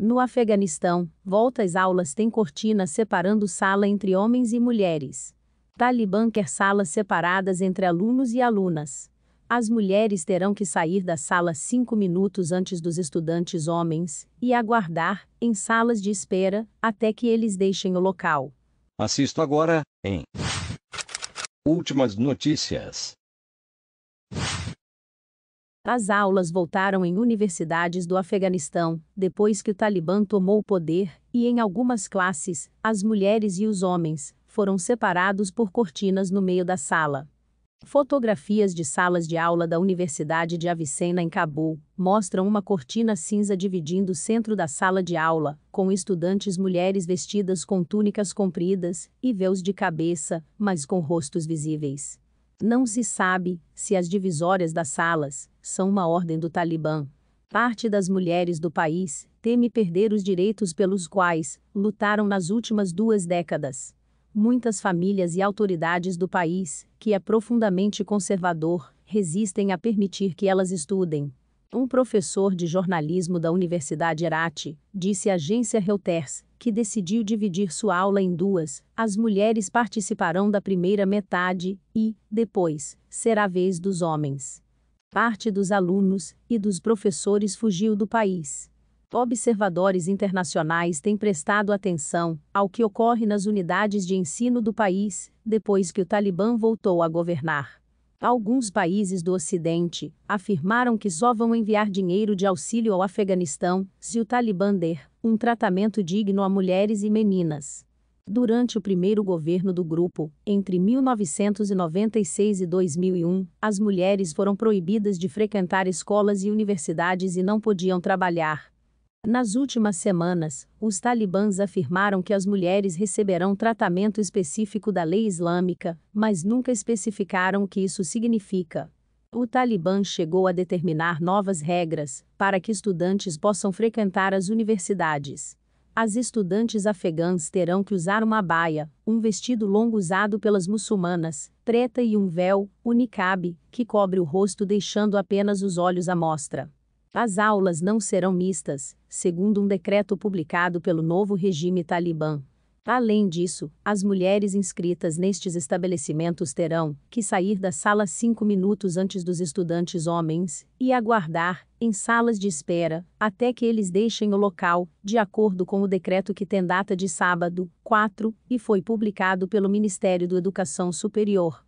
No Afeganistão, voltas às aulas têm cortina separando sala entre homens e mulheres. Talibã quer salas separadas entre alunos e alunas. As mulheres terão que sair da sala cinco minutos antes dos estudantes homens e aguardar, em salas de espera, até que eles deixem o local. Assisto agora, em Últimas notícias. As aulas voltaram em universidades do Afeganistão, depois que o Talibã tomou o poder, e em algumas classes, as mulheres e os homens foram separados por cortinas no meio da sala. Fotografias de salas de aula da Universidade de Avicena em Cabul mostram uma cortina cinza dividindo o centro da sala de aula, com estudantes mulheres vestidas com túnicas compridas e véus de cabeça, mas com rostos visíveis. Não se sabe se as divisórias das salas são uma ordem do Talibã. Parte das mulheres do país teme perder os direitos pelos quais lutaram nas últimas duas décadas. Muitas famílias e autoridades do país, que é profundamente conservador, resistem a permitir que elas estudem. Um professor de jornalismo da Universidade Herati disse à agência Reuters que decidiu dividir sua aula em duas. As mulheres participarão da primeira metade e, depois, será a vez dos homens. Parte dos alunos e dos professores fugiu do país observadores internacionais têm prestado atenção ao que ocorre nas unidades de ensino do país depois que o Talibã voltou a governar. Alguns países do Ocidente afirmaram que só vão enviar dinheiro de auxílio ao Afeganistão se o Talibã der um tratamento digno a mulheres e meninas. Durante o primeiro governo do grupo, entre 1996 e 2001, as mulheres foram proibidas de frequentar escolas e universidades e não podiam trabalhar. Nas últimas semanas, os talibãs afirmaram que as mulheres receberão tratamento específico da lei islâmica, mas nunca especificaram o que isso significa. O Talibã chegou a determinar novas regras para que estudantes possam frequentar as universidades. As estudantes afegãs terão que usar uma baia, um vestido longo usado pelas muçulmanas, preta e um véu, o niqab, que cobre o rosto deixando apenas os olhos à mostra. As aulas não serão mistas, segundo um decreto publicado pelo novo regime talibã. Além disso, as mulheres inscritas nestes estabelecimentos terão que sair da sala cinco minutos antes dos estudantes homens e aguardar, em salas de espera, até que eles deixem o local, de acordo com o decreto que tem data de sábado, 4, e foi publicado pelo Ministério da Educação Superior.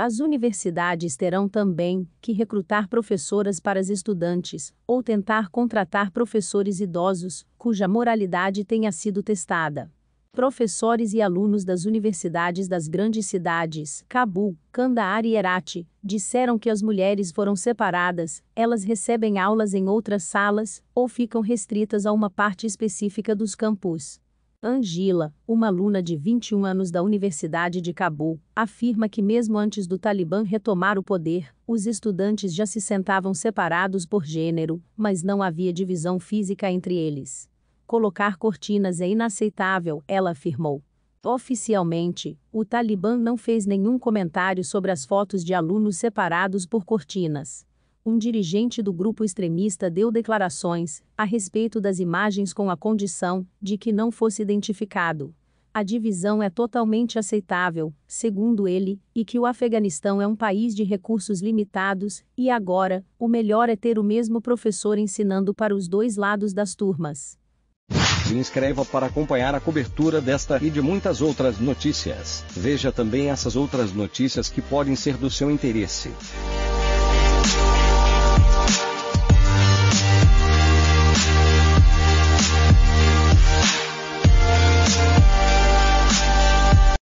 As universidades terão também que recrutar professoras para as estudantes ou tentar contratar professores idosos cuja moralidade tenha sido testada. Professores e alunos das universidades das grandes cidades, Cabul, Kandahar e Herat, disseram que as mulheres foram separadas, elas recebem aulas em outras salas ou ficam restritas a uma parte específica dos campus. Angila, uma aluna de 21 anos da Universidade de Cabul, afirma que mesmo antes do Talibã retomar o poder, os estudantes já se sentavam separados por gênero, mas não havia divisão física entre eles. Colocar cortinas é inaceitável, ela afirmou. Oficialmente, o Talibã não fez nenhum comentário sobre as fotos de alunos separados por cortinas um dirigente do grupo extremista deu declarações a respeito das imagens com a condição de que não fosse identificado. A divisão é totalmente aceitável, segundo ele, e que o Afeganistão é um país de recursos limitados, e agora, o melhor é ter o mesmo professor ensinando para os dois lados das turmas. Se inscreva para acompanhar a cobertura desta e de muitas outras notícias. Veja também essas outras notícias que podem ser do seu interesse.